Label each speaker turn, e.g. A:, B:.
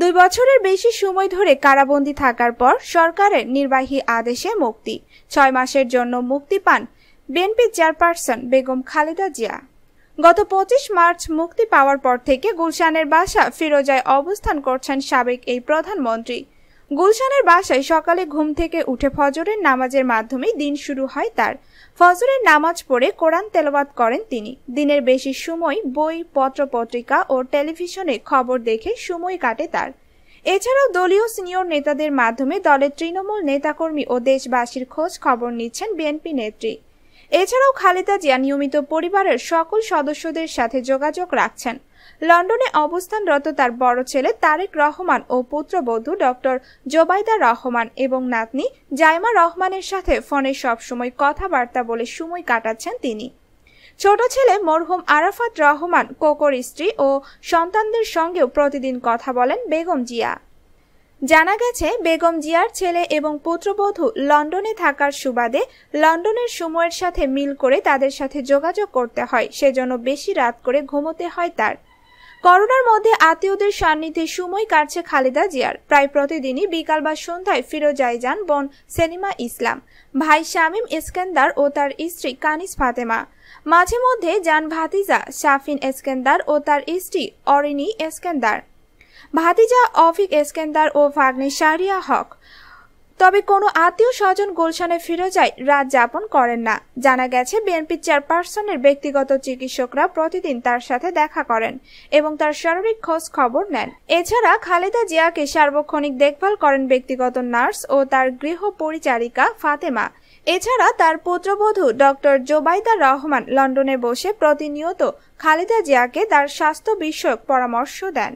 A: দুই বছরের বেশি সময় ধরে কারাবন্দী থাকার পর সরকারের নির্বাহী আদেশে মুক্তি ছয় মাসের জন্য মুক্তি পান বিএনপি চেয়ারপারসন বেগম খালেদা জিয়া গত পঁচিশ মার্চ মুক্তি পাওয়ার পর থেকে গুলশানের বাসা ফিরোজায় অবস্থান করছেন সাবেক এই প্রধানমন্ত্রী গুলশানের বাসায় সকালে ঘুম থেকে উঠে ফজরের নামাজের মাধ্যমে দিন শুরু হয় তার ফজরের নামাজ পড়ে কোরআন তেলাওয়াত করেন তিনি দিনের বেশি সময় বই পত্র পত্রিকা ও টেলিভিশনে খবর দেখে সময় কাটে তার এছাড়াও দলীয় সিনিয়র নেতাদের মাধ্যমে দলের তৃণমূল নেতাকর্মী ও দেশবাসীর খোঁজ খবর নিচ্ছেন বিএনপি নেত্রী এছাড়াও খালেদা জিয়া নিয়মিত পরিবারের সকল সদস্যদের সাথে যোগাযোগ রাখছেন লন্ডনে অবস্থানরত তার বড় ছেলে তারেক রহমান ও পুত্রবধূ ডক্টর জোবাইদা রহমান এবং নাতনি জাইমা রহমানের সাথে ফোনে সবসময় কথাবার্তা বলে সময় কাটাচ্ছেন তিনি ছোট ছেলে মরহুম আরাফাত রহমান কোকোর স্ত্রী ও সন্তানদের সঙ্গেও প্রতিদিন কথা বলেন বেগম জিয়া জানা গেছে বেগম জিয়ার ছেলে এবং পুত্রবধূ লন্ডনে থাকার সুবাদে লন্ডনের সময়ের সাথে মিল করে তাদের সাথে যোগাযোগ করতে হয় সেজন্য বেশি রাত করে ঘুমোতে হয় তার করোনার মধ্যে আত্মীয়দের সান্নিধ্যে সময় কাটছে খালেদা জিয়ার প্রায় প্রতিদিনই বিকাল বা সন্ধ্যায় ফিরোজায় যান বোন সেলিমা ইসলাম ভাই শামীম ইস্কেন্দার ও তার স্ত্রী কানিস ফাতেমা মাঝে মধ্যে যান ভাতিজা শাফিন ইস্কেন্দার ও তার স্ত্রী অরিনী এস্কেন্দার ভাতিজা অফিক এসকেন্দার ও ভাগ্নে শারিয়া হক তবে কোনো আত্মীয় স্বজন গুলশানে ফিরে যায় রাত যাপন করেন না জানা গেছে বিএনপি চেয়ারপারসনের ব্যক্তিগত চিকিৎসকরা প্রতিদিন তার সাথে দেখা করেন এবং তার শারীরিক খোঁজ খবর নেন এছাড়া খালেদা জিয়াকে সার্বক্ষণিক দেখভাল করেন ব্যক্তিগত নার্স ও তার গৃহ পরিচারিকা ফাতেমা এছাড়া তার পুত্রবধূ ডক্টর জোবাইদা রহমান লন্ডনে বসে প্রতিনিয়ত খালেদা জিয়াকে তার স্বাস্থ্য বিষয়ক পরামর্শ দেন